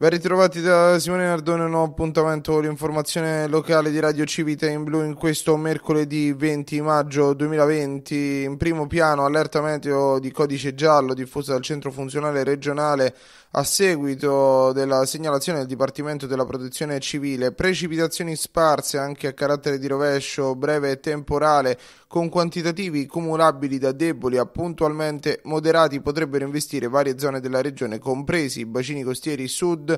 Ben ritrovati da Simone Nardone, un nuovo appuntamento con l'informazione locale di Radio Civita in blu in questo mercoledì 20 maggio 2020. In primo piano allerta meteo di codice giallo diffusa dal centro funzionale regionale a seguito della segnalazione del Dipartimento della Protezione Civile. Precipitazioni sparse anche a carattere di rovescio breve e temporale con quantitativi cumulabili da deboli a puntualmente moderati potrebbero investire varie zone della regione, compresi i bacini costieri sud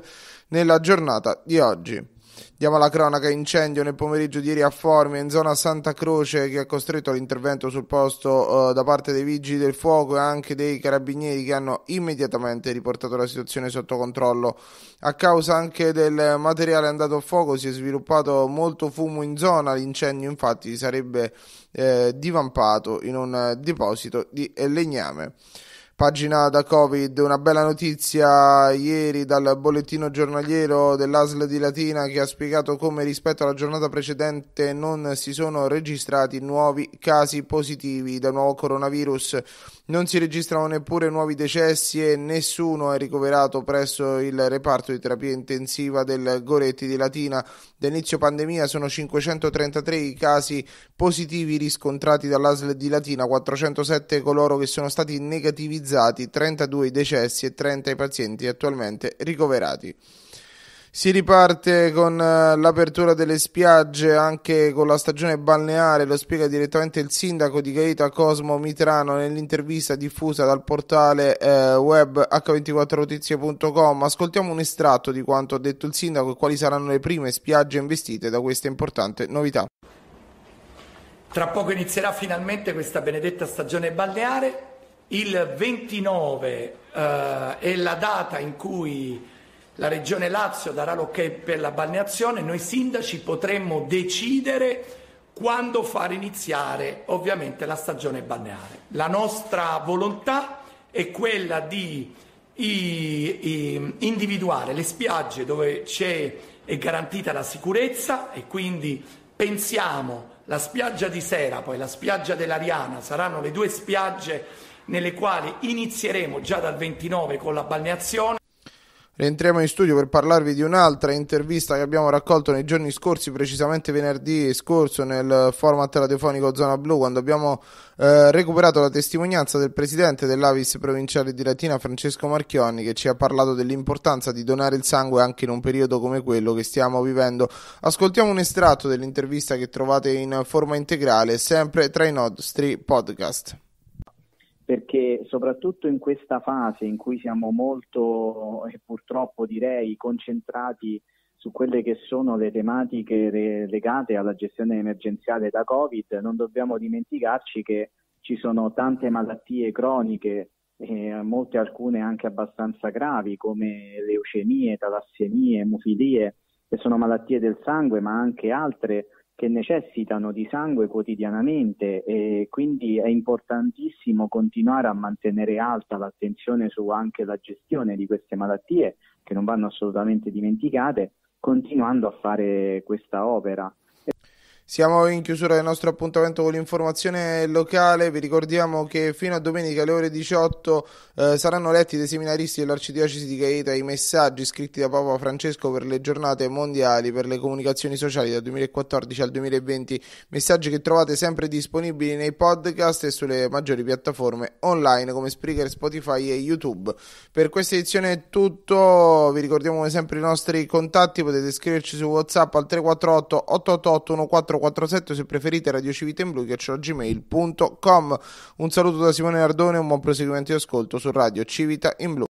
nella giornata di oggi. Diamo alla cronaca incendio nel pomeriggio di ieri a Formia in zona Santa Croce che ha costretto l'intervento sul posto eh, da parte dei vigili del fuoco e anche dei carabinieri che hanno immediatamente riportato la situazione sotto controllo. A causa anche del materiale andato a fuoco si è sviluppato molto fumo in zona, l'incendio infatti sarebbe eh, divampato in un eh, deposito di legname. Pagina da Covid, una bella notizia ieri dal bollettino giornaliero dell'ASL di Latina che ha spiegato come rispetto alla giornata precedente non si sono registrati nuovi casi positivi da nuovo coronavirus. Non si registrano neppure nuovi decessi e nessuno è ricoverato presso il reparto di terapia intensiva del Goretti di Latina. Da inizio pandemia sono 533 i casi positivi riscontrati dall'ASL di Latina, 407 coloro che sono stati negativizzati notificati 32 i decessi e 30 i pazienti attualmente ricoverati. Si riparte con eh, l'apertura delle spiagge anche con la stagione balneare, lo spiega direttamente il sindaco di Gaeta Cosmo Mitrano nell'intervista diffusa dal portale eh, web h24notizie.com. Ascoltiamo un estratto di quanto ha detto il sindaco e quali saranno le prime spiagge investite da questa importante novità. Tra poco inizierà finalmente questa benedetta stagione balneare il 29 eh, è la data in cui la Regione Lazio darà l'ok per la balneazione, noi sindaci potremmo decidere quando far iniziare ovviamente la stagione balneare. La nostra volontà è quella di i, i, individuare le spiagge dove c'è è garantita la sicurezza e quindi pensiamo la spiaggia di sera, e la spiaggia dell'Ariana saranno le due spiagge nelle quali inizieremo già dal 29 con la balneazione. Rientriamo in studio per parlarvi di un'altra intervista che abbiamo raccolto nei giorni scorsi, precisamente venerdì scorso nel format radiofonico Zona Blu, quando abbiamo eh, recuperato la testimonianza del presidente dell'Avis provinciale di Latina, Francesco Marchionni, che ci ha parlato dell'importanza di donare il sangue anche in un periodo come quello che stiamo vivendo. Ascoltiamo un estratto dell'intervista che trovate in forma integrale, sempre tra i nostri podcast perché soprattutto in questa fase in cui siamo molto e purtroppo direi concentrati su quelle che sono le tematiche re- legate alla gestione emergenziale da Covid, non dobbiamo dimenticarci che ci sono tante malattie croniche, eh, molte alcune anche abbastanza gravi come leucemie, talassemie, emofilie, che sono malattie del sangue, ma anche altre che necessitano di sangue quotidianamente e quindi è importantissimo continuare a mantenere alta l'attenzione su anche la gestione di queste malattie che non vanno assolutamente dimenticate, continuando a fare questa opera. Siamo in chiusura del nostro appuntamento con l'informazione locale, vi ricordiamo che fino a domenica alle ore 18 eh, saranno letti dai seminaristi dell'Arcidiocesi di Gaeta i messaggi scritti da Papa Francesco per le giornate mondiali per le comunicazioni sociali dal 2014 al 2020, messaggi che trovate sempre disponibili nei podcast e sulle maggiori piattaforme online come Spreaker, Spotify e YouTube. Per questa edizione è tutto, vi ricordiamo come sempre i nostri contatti, potete scriverci su WhatsApp al 348 888 14 447 se preferite Radio Civita in Blu che Un saluto da Simone Nardone e un buon proseguimento di ascolto su Radio Civita in Blu.